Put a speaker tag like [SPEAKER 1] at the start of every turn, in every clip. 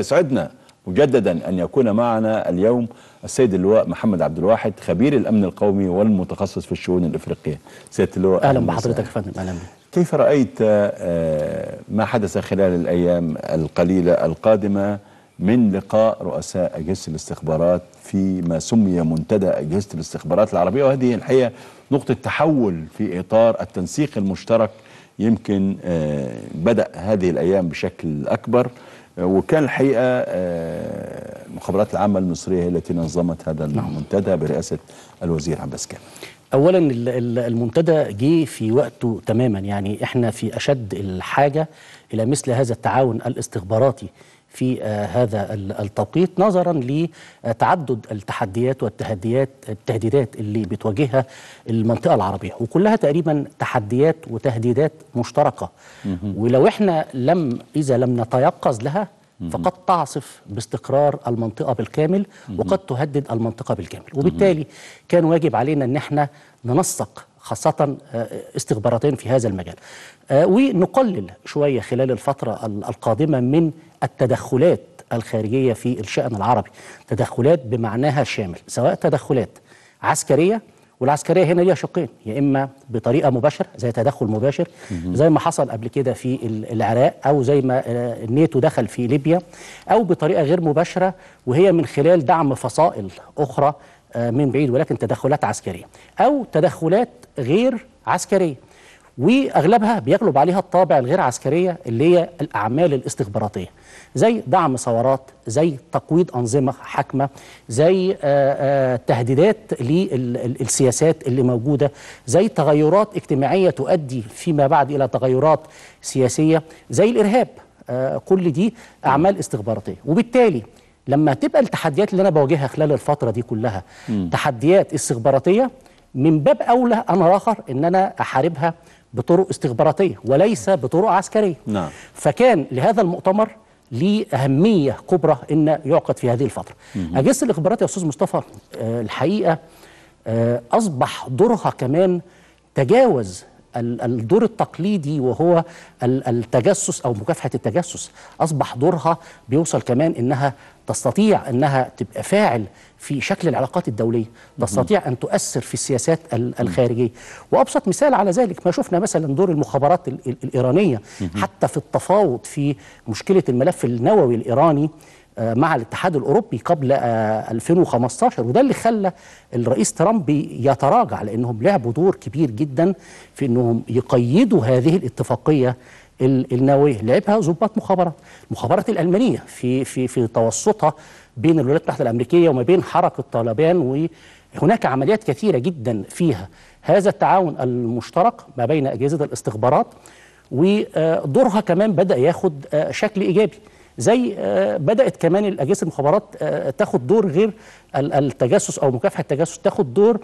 [SPEAKER 1] يسعدنا مجددا أن يكون معنا اليوم السيد اللواء محمد عبد الواحد خبير الأمن القومي والمتخصص في الشؤون الإفريقية سيد اللواء أهلا بحضرتك يا فندم أهلا كيف رأيت آه، آه، ما حدث خلال الأيام القليلة القادمة من لقاء رؤساء أجهزة الاستخبارات في ما سمي منتدى أجهزة الاستخبارات العربية وهذه الحقيقة نقطة تحول في إطار التنسيق المشترك يمكن آه، بدأ هذه الأيام بشكل أكبر وكان الحقيقة المخابرات آه، العامة المصرية هي التي نظمت هذا المنتدى برئاسة الوزير عباس كامل اولا المنتدى جه في وقته تماما يعني احنا في اشد الحاجه الى مثل هذا التعاون الاستخباراتي في آه، هذا التوقيت نظرا لتعدد التحديات والتهديات التهديدات اللي بتواجهها المنطقه العربيه وكلها تقريبا تحديات وتهديدات مشتركه ولو احنا لم اذا لم نتيقظ لها فقد تعصف باستقرار المنطقة بالكامل وقد تهدد المنطقة بالكامل وبالتالي كان واجب علينا أن احنا ننسق خاصة آه، استخباراتين في هذا المجال آه، ونقلل شوية خلال الفترة القادمة من التدخلات الخارجية في الشأن العربي تدخلات بمعناها الشامل سواء تدخلات عسكرية والعسكريه هنا ليها شقين يا اما بطريقه مباشره زي تدخل مباشر زي ما حصل قبل كده في العراق او زي ما آه، الناتو دخل في ليبيا او بطريقه غير مباشره وهي من خلال دعم فصائل اخرى آه، من بعيد ولكن تدخلات عسكريه او تدخلات غير عسكريه واغلبها بيغلب عليها الطابع الغير عسكريه اللي هي الاعمال الاستخباراتيه زي دعم ثورات زي تقويض انظمه حاكمه زي آه، آه، تهديدات للسياسات اللي موجوده زي تغيرات اجتماعيه تؤدي فيما بعد الى تغيرات سياسيه زي الارهاب آه، كل دي اعمال استخباراتيه وبالتالي لما تبقى التحديات اللي انا بواجهها خلال الفتره دي كلها م. تحديات استخباراتيه من باب اولى امر اخر ان انا احاربها بطرق استخباراتيه وليس بطرق عسكريه نعم. فكان لهذا المؤتمر ليه اهميه كبرى ان يعقد في هذه الفتره مم. اجهزه الاخبارات يا استاذ مصطفى آه، الحقيقه آه، اصبح دورها كمان تجاوز الدور التقليدي وهو التجسس او مكافحه التجسس اصبح دورها بيوصل كمان انها تستطيع انها تبقى فاعل في شكل العلاقات الدوليه، تستطيع ان تؤثر في السياسات الخارجيه، وابسط مثال على ذلك ما شفنا مثلا دور المخابرات الايرانيه حتى في التفاوض في مشكله الملف النووي الايراني آه، مع الاتحاد الاوروبي قبل 2015 آه، وده اللي خلى الرئيس ترامب يتراجع لانهم لعبوا دور كبير جدا في انهم يقيدوا هذه الاتفاقيه النوويه لعبها ضباط مخابرات المخابرات الالمانيه في في في توسطها بين الولايات المتحده الامريكيه وما بين حركه طالبان وهناك عمليات كثيره جدا فيها هذا التعاون المشترك ما بين اجهزه الاستخبارات ودورها آه، كمان بدا ياخد شكل ايجابي زي آه، بدات كمان الاجهزه المخابرات آه، تاخد دور غير التجسس او مكافحه التجسس تاخد دور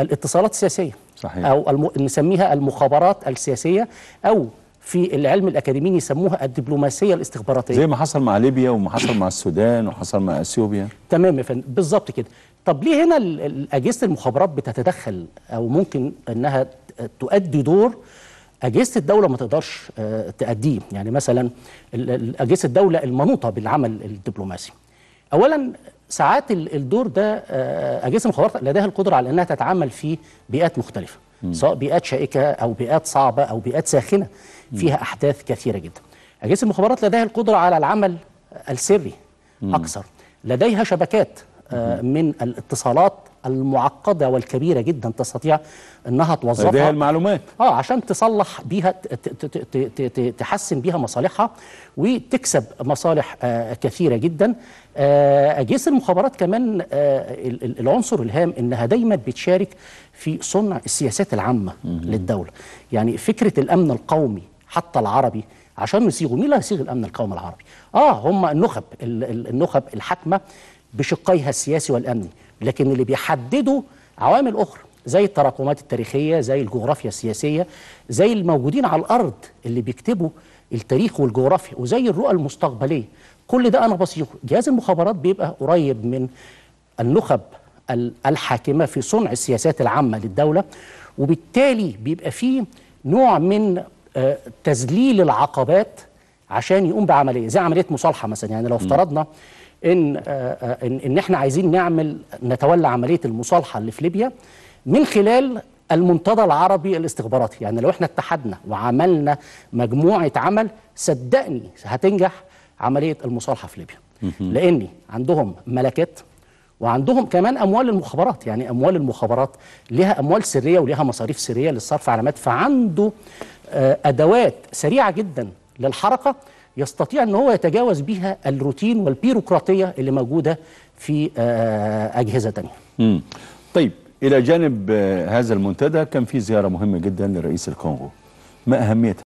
[SPEAKER 1] الاتصالات السياسيه صحيح. او الم... نسميها المخابرات السياسيه او في العلم الاكاديمي يسموها الدبلوماسيه الاستخباراتيه زي ما حصل مع ليبيا وما حصل مع السودان وحصل مع اثيوبيا تمام يا فندم بالظبط كده طب ليه هنا اجهزه المخابرات بتتدخل او ممكن انها تؤدي دور اجهزه الدوله ما تقدرش آه، تاديه يعني مثلا اجهزه الدوله المنوطه بالعمل الدبلوماسي اولا ساعات الدور ده آه، اجهزه المخابرات لديها القدره على انها تتعامل في بيئات مختلفه سواء بيئات شائكه او بيئات صعبه او بيئات ساخنه فيها احداث كثيره جدا اجهزه المخابرات لديها القدره على العمل السري اكثر لديها شبكات آه، من الاتصالات المعقده والكبيره جدا تستطيع انها توظفها هذه المعلومات اه عشان تصلح بيها تحسن بيها مصالحها وتكسب مصالح آه، كثيره جدا اجهزه المخابرات كمان آه، العنصر الهام انها دايما بتشارك في صنع السياسات العامه للدوله يعني فكره الامن القومي حتى العربي عشان نصيغه مين اللي هيصيغ الامن القومي العربي اه هم النخب النخب الحاكمه بشقيها السياسي والامني لكن اللي بيحدده عوامل اخرى زي التراكمات التاريخيه زي الجغرافيا السياسيه زي الموجودين على الارض اللي بيكتبوا التاريخ والجغرافيا وزي الرؤى المستقبليه كل ده انا بصيغه جهاز المخابرات بيبقى قريب من النخب الحاكمه في صنع السياسات العامه للدوله وبالتالي بيبقى فيه نوع من آه، تذليل العقبات عشان يقوم بعمليه زي عمليه مصالحه مثلا يعني لو افترضنا ان آه، آه، ان, إن احنا عايزين نعمل نتولى عمليه المصالحه اللي في ليبيا من خلال المنتدى العربي الاستخباراتي يعني لو احنا اتحدنا وعملنا مجموعه عمل صدقني هتنجح عمليه المصالحه في ليبيا لان عندهم ملكات وعندهم كمان اموال المخابرات يعني اموال المخابرات لها اموال سريه وليها مصاريف سريه للصرف علامات فعنده آه، ادوات سريعه جدا للحركة يستطيع أن هو يتجاوز بها الروتين والبيروقراطية اللي موجودة في آه، آه، أجهزة تانية مم. طيب إلى جانب آه، هذا المنتدى كان في زيارة مهمة جدا لرئيس الكونغو ما أهميتها؟